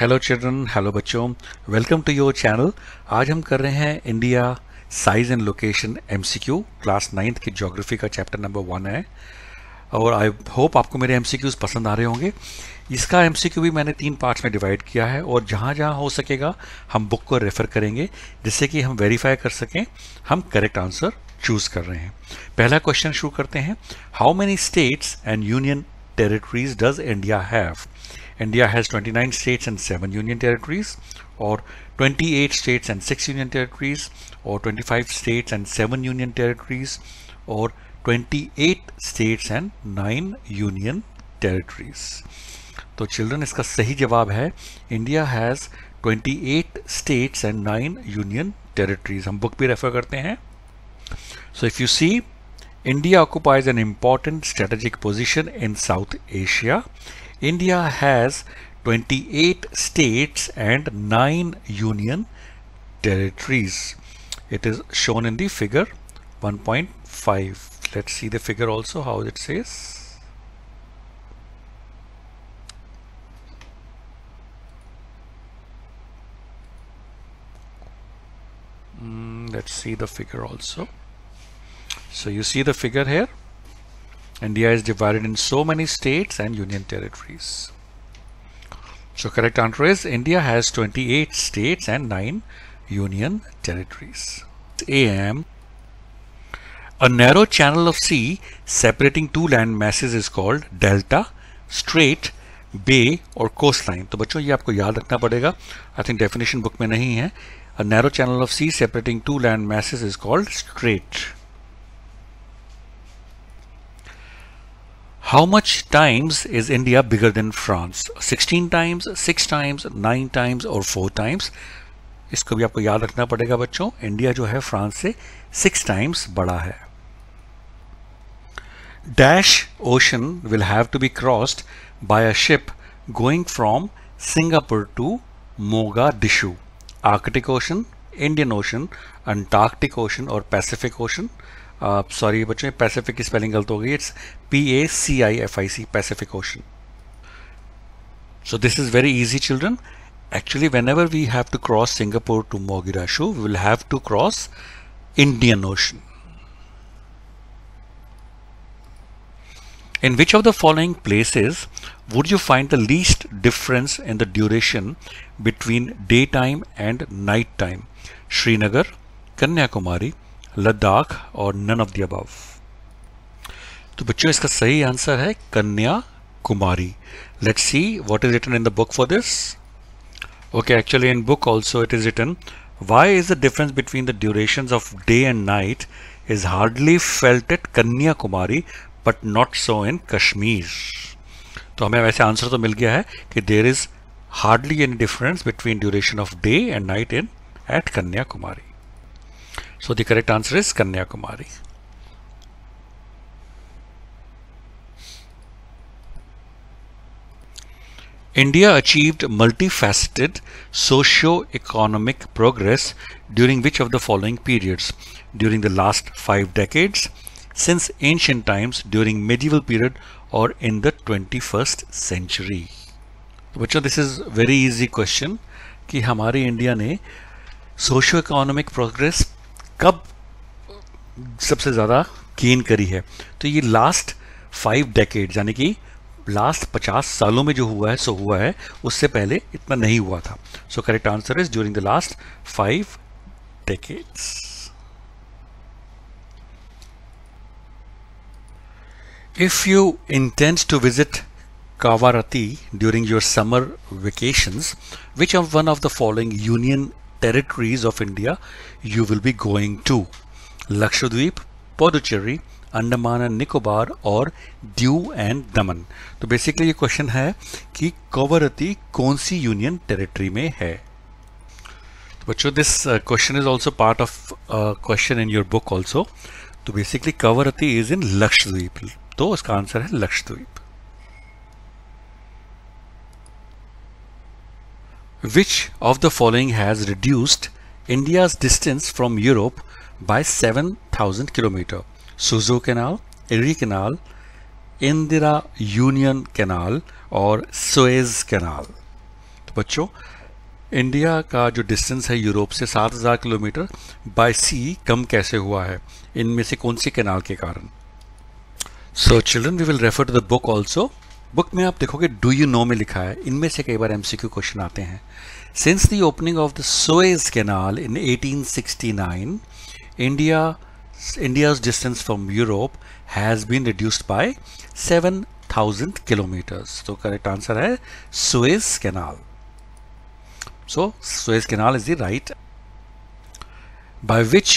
Hello children hello बच्चों welcome to your channel आज हम कर रहे हैं India size and location MCQ class ninth की ज्योग्राफी का चैप्टर नंबर वन है और आई होप आपको मेरे एमसीक्यूज पसंद आ रहे होंगे इसका एमसीक्यू भी मैंने तीन पार्ट्स में डिवाइड किया है और जहाँ जहाँ हो सकेगा हम बुक को रेफ़र करेंगे जिससे कि हम वेरीफाई कर सकें हम करेक्ट आंसर चूज़ कर रहे हैं पहला क्वेश्चन शुरू करते हैं how many states and union territories does India have India has 29 states and 7 union territories or 28 states and 6 union territories or 25 states and 7 union territories or 28 states and 9 union territories. तो children इसका सही जवाब है India has 28 states and 9 union territories. हम book भी refer करते हैं So if you see, India occupies an important strategic position in South Asia. India has 28 states and 9 union territories. It is shown in the figure 1.5. Let's see the figure also how it says. Mm, let's see the figure also. So you see the figure here India is divided in so many states and union territories. So correct answer is India has 28 states and 9 union territories. AM A narrow channel of sea separating two land masses is called delta, strait, bay or coastline. Line तो बच्चों ये आपको याद रखना पड़ेगा I think definition book में नहीं है a narrow channel of sea separating two land masses is called strait How much times is India bigger than France? 16 times, 6 times, 9 times और 4 times? इसको भी आपको याद रखना पड़ेगा बच्चों इंडिया जो है फ्रांस से सिक्स टाइम्स बड़ा है dash ocean will have to be crossed by a ship going from Singapore to Mogadishu Arctic Ocean Indian Ocean Antarctic Ocean और पैसिफिक ओशन आप सॉरी uh, बच्चों पैसिफिक की spelling गलत हो गई it's P A C I F I C Pacific Ocean so this is very easy children actually whenever we have to cross Singapore to Mogadishu we will have to cross Indian Ocean in which of the following places would you find the least difference in the duration between day time and night time Srinagar Kanyakumari Ladakh और none of दब तो बच्चों इसका सही answer है Kanyakumari let see what is written in the book for this okay actually in book also it is written why is the difference between the duration of day and night is hardly felt at Kanyakumari but not so in Kashmir तो हमें वैसे answer तो मिल गया है कि there is hardly any difference between duration of day and night in at Kanyakumari So the correct answer is Kanyakumari. India achieved multifaceted socio-economic progress during which of the following periods? During the last five decades, since ancient times, during medieval period or in the 21st century. बच्चों this is very easy question कि हमारे India ने socio economic progress कब सबसे ज़्यादा gain करी है तो ये लास्ट फाइव डेकेड यानी कि लास्ट पचास सालों में जो हुआ है सो हुआ है उससे पहले इतना नहीं हुआ था so correct answer is during the last five decades if you intend to visit Kawarati during your summer vacations, which of one of the following union territories of India you will be going to Lakshadweep, Puducherry, Andaman and Nicobar और Diu and दमन तो basically ये question है कि कवरती कौन सी union territory में है तो बच्चों this question is also part of question in your book also तो basically Kavaratti is in Lakshadweep तो इसका आंसर है Lakshadweep Which of the following has reduced India's distance from Europe by 7,000 km? Suzhou Canal, Erie Canal, Indira union canal और Suez canal तो बच्चों India का जो distance है यूरोप से 7000 किलोमीटर बाय सी कम कैसे हुआ है इनमें से कौन सी कैनाल के कारण so children we will refer to the book also book में आप देखोगे डू यू नो में लिखा है इनमें से कई बार एमसीक्यू क्वेश्चन आते हैं since the opening of the Suez canal in 1869 India India's distance from Europe has been reduced by 7000 kilometres तो करेक्ट आंसर है Suez canal so Suez canal is the right by which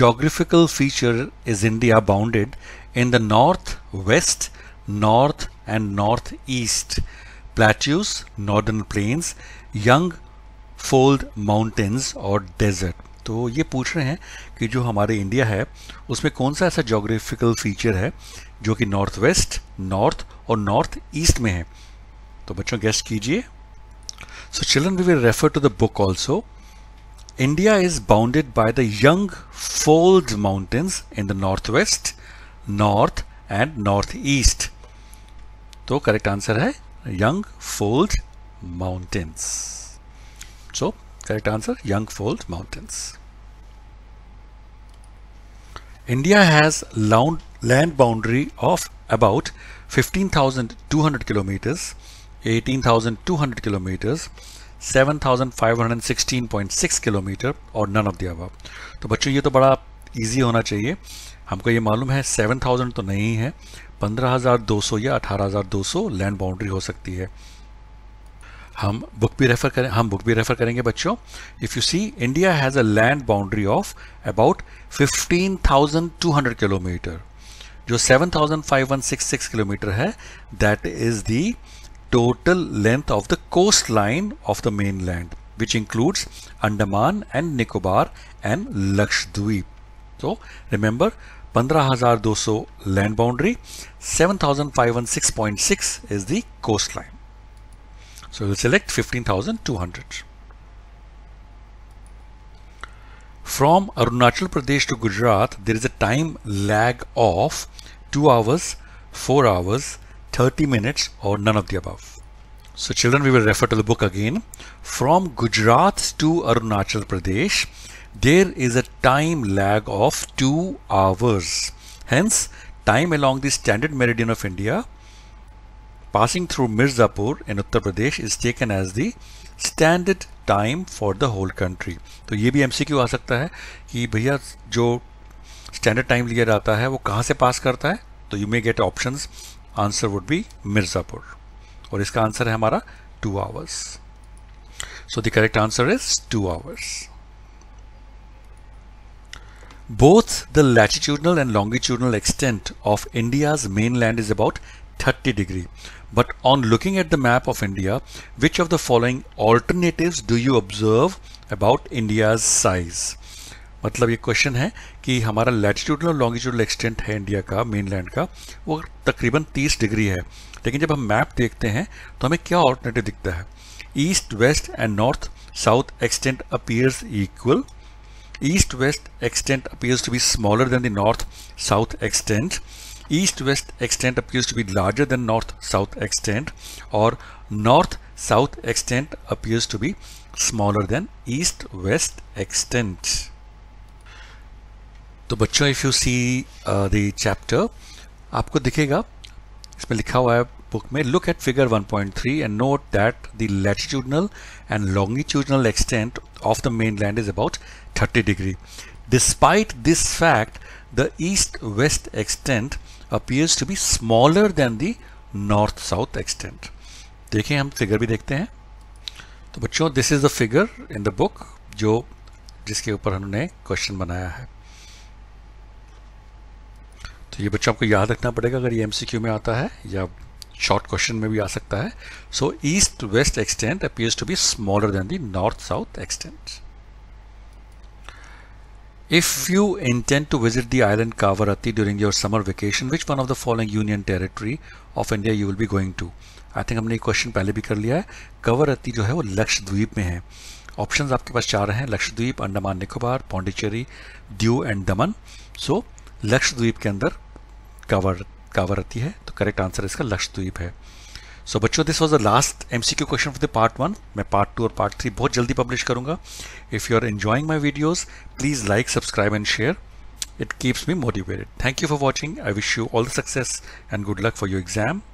geographical feature is India bounded in the north west north and northeast, plateaus, northern plains, young fold mountains और desert तो ये पूछ रहे हैं कि जो हमारे इंडिया है उसमें कौन सा ऐसा जोग्राफिकल फीचर है जो कि नॉर्थ वेस्ट नॉर्थ और नॉर्थ ईस्ट में है तो बच्चों गेस्ट कीजिए सो children we will refer to the book also India is bounded by the young fold mountains in the north west north and north east तो करेक्ट आंसर है young fold mountains so correct answer young fold mountains India has लाउंड land boundary of about 15,200 kilometres 18,200 kilometres 7,516.6 kilometre और none of दिया तो बच्चों ये तो बड़ा easy होना चाहिए हमको ये मालूम है सेवन थाउजेंड तो नहीं है पंद्रह हजार दो सौ या अठारह हजार दो सौ लैंड बाउंड्री हो सकती है हम बुक भी रेफर करें हम बुक भी रेफर करेंगे बच्चों if you see India has a land boundary of about fifteen thousand two hundred kilometre जो seven thousand five one six six kilometre है that is the total length of the coastline of the mainland which includes Andaman and Nicobar and Lakshadweep So remember 15,200 land boundary, 7,516.6 is the coastline. So we'll select 15,200. From Arunachal Pradesh to Gujarat, there is a time lag of 2 hours, 4 hours, 30 minutes or none of the above. So children, we will refer to the book again. From Gujarat to Arunachal Pradesh, there is a time lag of 2 hours. Hence, time along the standard meridian of India passing through Mirzapur in Uttar Pradesh is taken as the standard time for the whole country. to ye bhi MCQ aa sakta hai ki bhaiya jo standard time liya jata hai wo kahan se pass karta hai to you may get options. Answer would be Mirzapur. aur iska answer hai hamara 2 hours so the correct answer is 2 hours Both the latitudinal and longitudinal extent of India's mainland is about 30 degree. But on looking at the map of India, which of the following alternatives do you observe about India's size? मतलब ये question है कि हमारा latitudinal और longitudinal extent है India का mainland का वो तकरीबन 30 डिग्री है लेकिन जब हम मैप देखते हैं तो हमें क्या ऑल्टरनेटिव दिखता है east west and north south extent appears equal East-west extent appears to be smaller than the north-south extent. East-west extent appears to be larger than north-south extent or north-south extent appears to be smaller than east-west extent. तो बच्चों if you see the chapter आपको दिखेगा इसमें लिखा हुआ है book में look at figure 1.3 and note that the latitudinal and longitudinal extent of the mainland is about 30 degree despite this fact the east west extent appears to be smaller than the north south extent देखें हम figure भी देखते हैं तो बच्चों this is the figure in the book जो जिसके ऊपर हमने क्वेश्चन बनाया है तो ये बच्चा आपको याद रखना पड़ेगा अगर ये एमसीक्यू में आता है या शॉर्ट क्वेश्चन में भी आ सकता है so east west extent appears to be smaller than the north south extent If you intend to visit the island Kavarati during your summer vacation, which one of the following union territory of India you will be going to? I think हमने ये question पहले भी कर लिया है कवरती जो है वो लक्षद्वीप में है ऑप्शन आपके पास चार हैं लक्षद्वीप अंडमान निकोबार पौंडीचेरी ड्यू एंड दमन सो लक्षद्वीप के अंदर कावर रहती है तो करेक्ट आंसर इसका लक्षद्वीप है सो so, बच्चों this was the last M C Q question for the part one मैं पार्ट टू और पार्ट थ्री बहुत जल्दी पब्लिश करूंगा if you are enjoying my videos please like subscribe and share it keeps me motivated thank you for watching I wish you all the success and good luck for you exam